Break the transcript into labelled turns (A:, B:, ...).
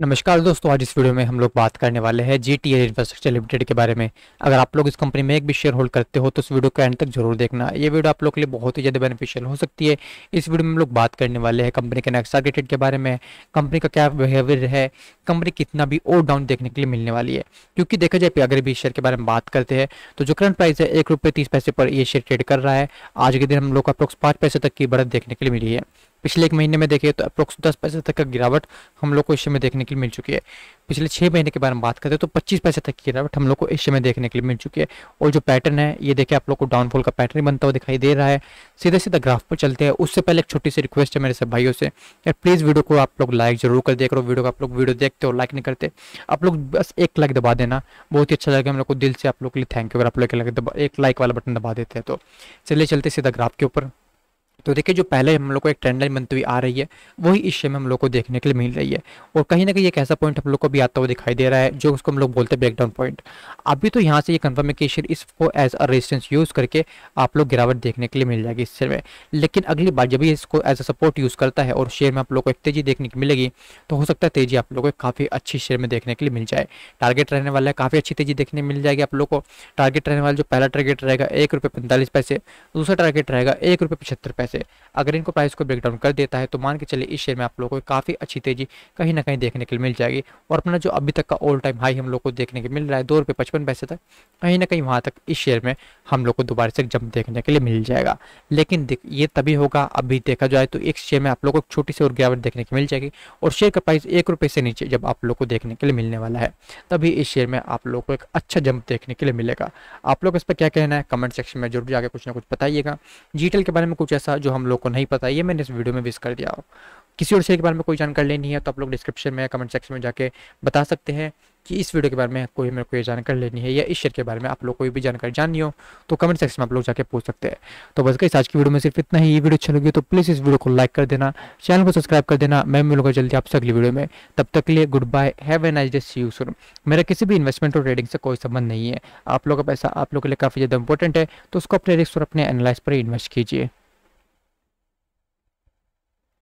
A: नमस्कार दोस्तों आज इस वीडियो में हम लोग बात करने वाले हैं जी टी इंफ्रास्ट्रक्चर लिमिटेड के बारे में अगर आप लोग इस कंपनी में एक भी शेयर होल्ड करते हो तो इस वीडियो को एंड तक जरूर देखना ये वीडियो आप लोग के लिए बहुत ही ज़्यादा बेनिफिशियल हो सकती है इस वीडियो में हम लोग बात करने वाले हैं कंपनी के नेक्स्ट टारगेटेड के बारे में कंपनी का क्या बिहेवियर है कंपनी कितना भी और डाउन देखने के लिए मिलने वाली है क्योंकि देखा जाए अगर भी शेयर के बारे में बात करते हैं तो जो करंट प्राइस है एक रुपये तीस पैसे पर ये शेयर ट्रेड कर रहा है आज के दिन हम लोग आप लोग पाँच पैसे तक की बढ़त देखने के लिए मिली है पिछले एक महीने में देखें तो अप्रोक्स दस पैसे तक का गिरावट हम लोग को एशिया में देखने के लिए मिल चुकी है पिछले छः महीने के बारे में बात करें तो पच्चीस पैसे तक की गिरावट हम लोग को एशिया में देखने के लिए मिल चुकी है और जो पैटर्न है ये देखिए आप लोग को डाउनफॉल का पैटर्न बनता हुआ दिखाई दे रहा है सीधा सीधा ग्राफ पर चलते हैं उससे पहले एक छोटी सी रिक्वेस्ट है मेरे सब भाइयों से यार प्लीज़ वीडियो को आप लोग लाइक जरूर कर दिया करो वीडियो को आप लोग वीडियो देखते हो लाइक नहीं करते आप लोग बस एक लाइक दबा देना बहुत ही अच्छा लगेगा हम लोग को दिल से आप लोग के लिए थैंक यू अगर आप लोग एक लाइक वाला बटन दबा देते हैं तो चलिए चलते सीधा ग्राफ के ऊपर तो देखिए जो पहले हम लोग को एक ट्रेंड लाइन बनती हुई आ रही है वही इस शेयर में हम लोग को देखने के लिए मिल रही है और कहीं ना कहीं एक ऐसा पॉइंट हम लोग को भी आता हुआ दिखाई दे रहा है जो उसको हम लोग बोलते हैं ब्रेकडाउन पॉइंट अभी तो यहाँ से ये कन्फर्म है कि शेयर इसको एज अ रेजिस्टेंस यूज़ करके आप लोग गिरावट देखने के लिए मिल जाएगी इस शेयर में लेकिन अगली बार जब भी इसको एज अ सपोर्ट यूज़ करता है और शेयर में आप लोग को एक तेज़ी देखने की मिलेगी तो हो सकता है तेज़ी आप लोग को काफ़ी अच्छी शेयर में देखने के लिए मिल जाए टारगेट रहने वाला है काफ़ी अच्छी तेज़ी देखने मिल जाएगी आप लोग को टारगेट रहने वाला जो पहला टारगेट रहेगा एक रुपये पैंतालीस पैसे दूसरा टारगेट रहेगा एक रुपये पचहत्तर पैसे से अगर इनको प्राइस को ब्रेक डाउन कर देता है तो मान के चलिए इस शेयर में आप लोगों को काफ़ी अच्छी तेज़ी कहीं ना कहीं देखने के लिए मिल जाएगी और अपना जो अभी तक का ऑल टाइम हाई हम लोग को देखने के मिल रहा है दो रुपये पचपन पैसे तक कहीं ना कहीं वहाँ तक इस शेयर में हम लोग को दोबारा से जंप देखने के लिए मिल जाएगा लेकिन ये तभी होगा अभी देखा जाए तो एक शेयर में आप लोग को छोटी सी और गिरावट देखने को मिल जाएगी और शेयर का प्राइस एक से नीचे जब आप लोग को देखने के लिए मिलने वाला है तभी इस शेयर में आप लोग को एक अच्छा जंप देखने के लिए मिलेगा आप लोग इस पर क्या कहना है कमेंट सेक्शन में जरूर जाकर कुछ ना कुछ बताइएगा जीटेल के बारे में कुछ ऐसा जो हम लोग को नहीं पता ये मैंने इस वीडियो में विस कर दिया हो किसी और शेयर के बारे में कोई जानकारी लेनी है तो आप लोग डिस्क्रिप्शन में या कमेंट सेक्शन में जाके बता सकते हैं कि इस वीडियो के बारे में कोई मेरे को ये जानकारी लेनी है या इस शेयर के बारे में आप लोग कोई भी जानकारी जाननी हो तो कमेंट सेक्शन में आप लोग जाके पूछ सकते हैं तो बस गई आज की वीडियो में सिर्फ इतना ही ये वीडियो अच्छी लगी तो प्लीज़ इस वीडियो को लाइक कर देना चैनल को सब्सक्राइब कर देना मैं मिलूंगा जल्दी आपसे अगली वीडियो में तब तक लिए good bye have an nice day you सुन मेरा किसी भी इन्वेस्टमेंट और ट्रेडिंग से कोई संबंध नहीं है आप लोग का पैसा आप लोग के लिए काफ़ी ज़्यादा इंपॉर्टेंट है तो उसको अपने रिस्क और अपने एनालाइज पर इन्वेस्ट कीजिए